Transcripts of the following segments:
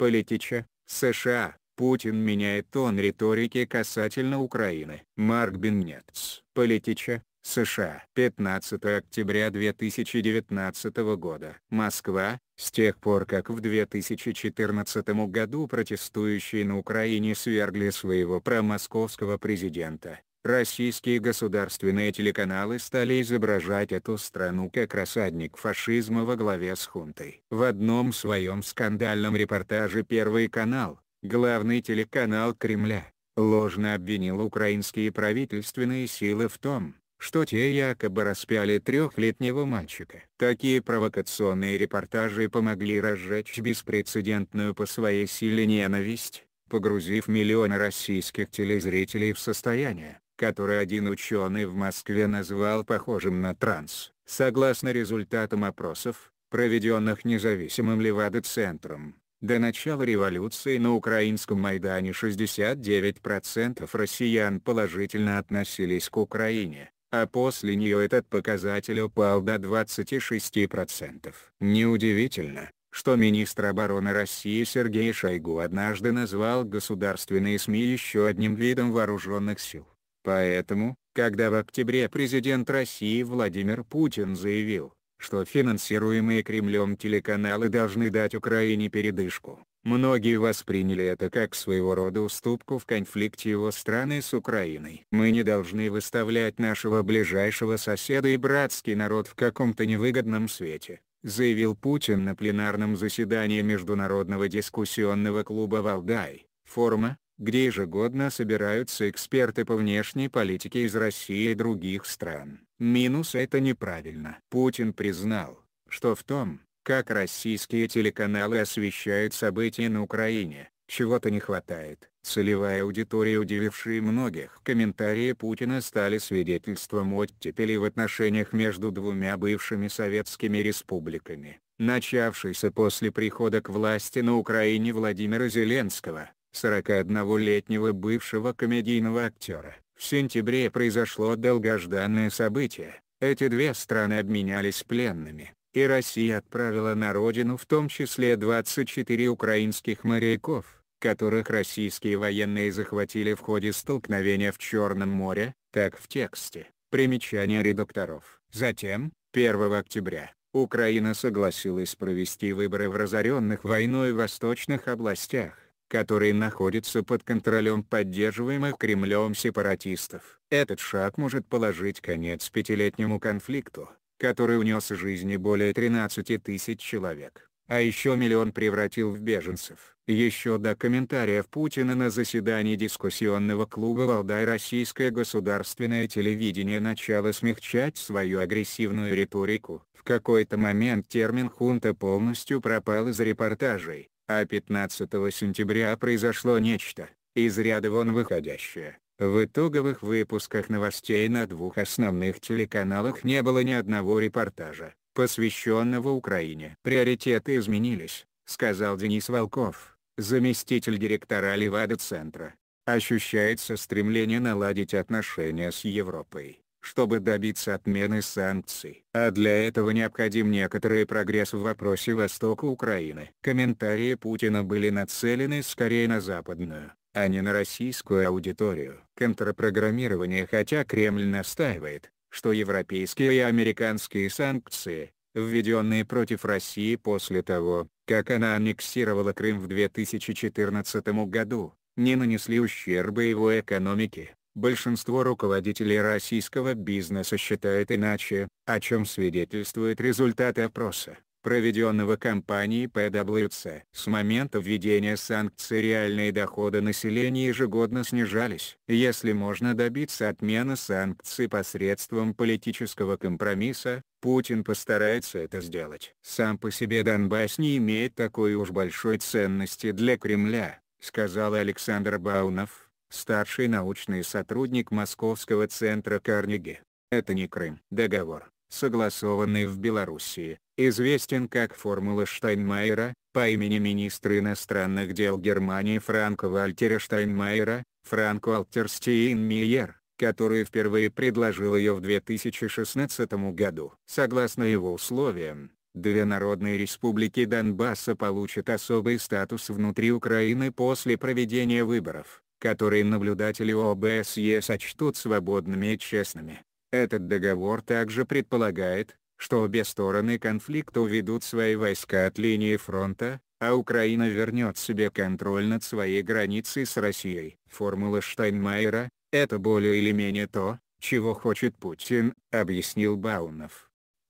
Политича, США. Путин меняет тон риторики касательно Украины. Марк Беннетс. Политича, США. 15 октября 2019 года. Москва. С тех пор как в 2014 году протестующие на Украине свергли своего промосковского президента, Российские государственные телеканалы стали изображать эту страну как рассадник фашизма во главе с хунтой. В одном своем скандальном репортаже Первый канал, главный телеканал Кремля, ложно обвинил украинские правительственные силы в том, что те якобы распяли трехлетнего мальчика. Такие провокационные репортажи помогли разжечь беспрецедентную по своей силе ненависть, погрузив миллионы российских телезрителей в состояние, который один ученый в Москве назвал похожим на транс. Согласно результатам опросов, проведенных независимым Левада-центром, до начала революции на украинском Майдане 69% россиян положительно относились к Украине, а после нее этот показатель упал до 26%. Неудивительно, что министр обороны России Сергей Шойгу однажды назвал государственные СМИ еще одним видом вооруженных сил. Поэтому, когда в октябре президент России Владимир Путин заявил, что финансируемые Кремлем телеканалы должны дать Украине передышку, многие восприняли это как своего рода уступку в конфликте его страны с Украиной. Мы не должны выставлять нашего ближайшего соседа и братский народ в каком-то невыгодном свете заявил Путин на пленарном заседании Международного дискуссионного клуба «Валдай». (Форума) где ежегодно собираются эксперты по внешней политике из России и других стран. Минус это неправильно. Путин признал, что в том, как российские телеканалы освещают события на Украине, чего-то не хватает. Целевая аудитория, удивившие многих, комментарии Путина стали свидетельством оттепели в отношениях между двумя бывшими советскими республиками, начавшейся после прихода к власти на Украине Владимира Зеленского. 41-летнего бывшего комедийного актера. В сентябре произошло долгожданное событие. Эти две страны обменялись пленными, и Россия отправила на родину в том числе 24 украинских моряков, которых российские военные захватили в ходе столкновения в Черном море, так в тексте. Примечание редакторов. Затем, 1 октября, Украина согласилась провести выборы в разоренных войной восточных областях которые находятся под контролем поддерживаемых Кремлем сепаратистов. Этот шаг может положить конец пятилетнему конфликту, который унес жизни более 13 тысяч человек а еще миллион превратил в беженцев. Еще до комментариев Путина на заседании дискуссионного клуба «Валдай» российское государственное телевидение начало смягчать свою агрессивную риторику. В какой-то момент термин «хунта» полностью пропал из репортажей, а 15 сентября произошло нечто, из ряда вон выходящее. В итоговых выпусках новостей на двух основных телеканалах не было ни одного репортажа, посвященного Украине. «Приоритеты изменились», — сказал Денис Волков, заместитель директора Левада-центра. Ощущается стремление наладить отношения с Европой чтобы добиться отмены санкций. А для этого необходим некоторый прогресс в вопросе Востока Украины. Комментарии Путина были нацелены скорее на западную, а не на российскую аудиторию. Контрпрограммирование Хотя Кремль настаивает, что европейские и американские санкции, введенные против России после того, как она аннексировала Крым в 2014 году, не нанесли ущерба его экономике. Большинство руководителей российского бизнеса считает иначе, о чем свидетельствует результаты опроса, проведенного компанией PwC. С момента введения санкций реальные доходы населения ежегодно снижались. Если можно добиться отмены санкций посредством политического компромисса, Путин постарается это сделать. Сам по себе Донбасс не имеет такой уж большой ценности для Кремля, сказал Александр Баунов старший научный сотрудник Московского центра Карнеги. Это не Крым. Договор, согласованный в Белоруссии, известен как формула Штайнмайера, по имени министра иностранных дел Германии Франка Вальтера Штайнмайера, Франк Вальтер Стейнмейер, который впервые предложил ее в 2016 году. Согласно его условиям, Две народные республики Донбасса получат особый статус внутри Украины после проведения выборов которые наблюдатели ОБСЕ сочтут свободными и честными. Этот договор также предполагает, что обе стороны конфликта уведут свои войска от линии фронта, а Украина вернет себе контроль над своей границей с Россией. Формула Штайнмайера – это более или менее то, чего хочет Путин, объяснил Баунов.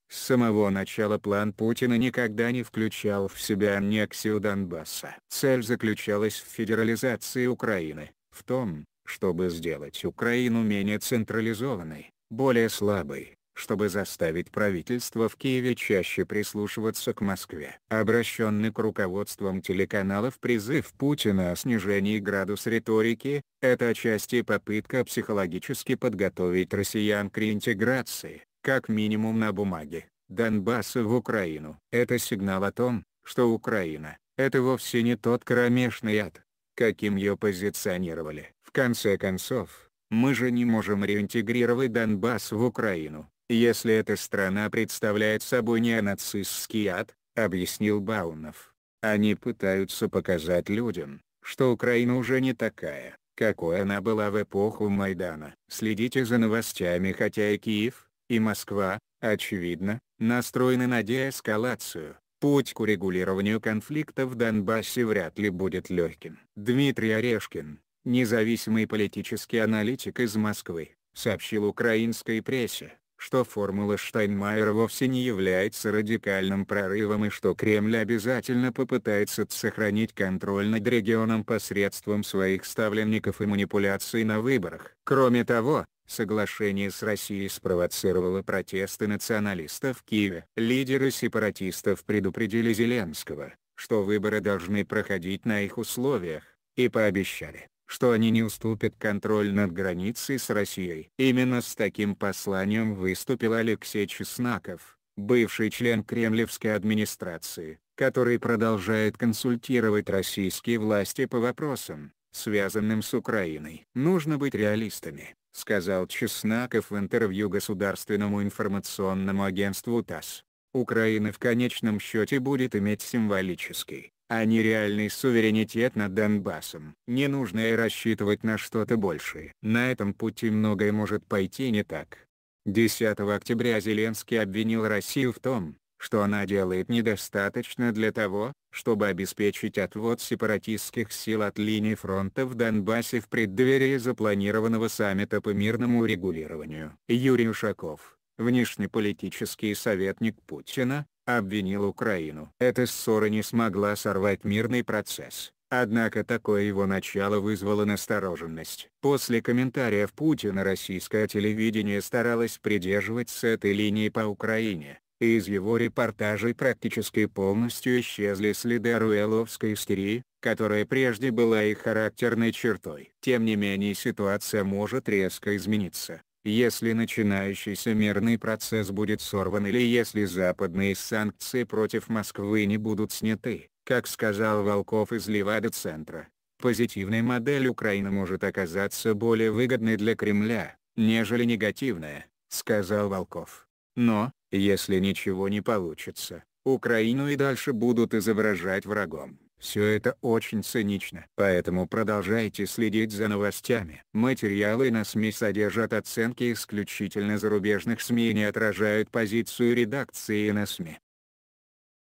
С самого начала план Путина никогда не включал в себя аннексию Донбасса. Цель заключалась в федерализации Украины в том, чтобы сделать Украину менее централизованной, более слабой, чтобы заставить правительство в Киеве чаще прислушиваться к Москве. Обращенный к руководствам телеканалов призыв Путина о снижении градус риторики, это отчасти попытка психологически подготовить россиян к реинтеграции, как минимум на бумаге, Донбасса в Украину. Это сигнал о том, что Украина – это вовсе не тот кромешный ад, каким ее позиционировали. В конце концов, мы же не можем реинтегрировать Донбасс в Украину, если эта страна представляет собой не неонацистский ад, объяснил Баунов. Они пытаются показать людям, что Украина уже не такая, какой она была в эпоху Майдана. Следите за новостями хотя и Киев, и Москва, очевидно, настроены на деэскалацию, Путь к урегулированию конфликта в Донбассе вряд ли будет легким. Дмитрий Орешкин, независимый политический аналитик из Москвы, сообщил украинской прессе, что формула Штайнмайера вовсе не является радикальным прорывом и что Кремль обязательно попытается сохранить контроль над регионом посредством своих ставленников и манипуляций на выборах. Кроме того, Соглашение с Россией спровоцировало протесты националистов в Киеве. Лидеры сепаратистов предупредили Зеленского, что выборы должны проходить на их условиях, и пообещали, что они не уступят контроль над границей с Россией. Именно с таким посланием выступил Алексей Чеснаков, бывший член кремлевской администрации, который продолжает консультировать российские власти по вопросам, связанным с Украиной. Нужно быть реалистами сказал Чесноков в интервью государственному информационному агентству ТАСС. Украина в конечном счете будет иметь символический, а не реальный суверенитет над Донбассом. Не нужно и рассчитывать на что-то большее. На этом пути многое может пойти не так. 10 октября Зеленский обвинил Россию в том, что она делает недостаточно для того, чтобы обеспечить отвод сепаратистских сил от линии фронта в Донбассе в преддверии запланированного саммита по мирному регулированию. Юрий Ушаков, внешнеполитический советник Путина, обвинил Украину. Эта ссора не смогла сорвать мирный процесс. Однако такое его начало вызвало настороженность. После комментариев Путина российское телевидение старалось придерживаться этой линии по Украине, и из его репортажей практически полностью исчезли следы аруэловской истерии, которая прежде была и характерной чертой. Тем не менее ситуация может резко измениться, если начинающийся мирный процесс будет сорван или если западные санкции против Москвы не будут сняты, как сказал Волков из Левада-центра. Позитивная модель Украины может оказаться более выгодной для Кремля, нежели негативная, сказал Волков. Но, если ничего не получится, Украину и дальше будут изображать врагом. Все это очень цинично. Поэтому продолжайте следить за новостями. Материалы на СМИ содержат оценки исключительно зарубежных СМИ и не отражают позицию редакции на СМИ.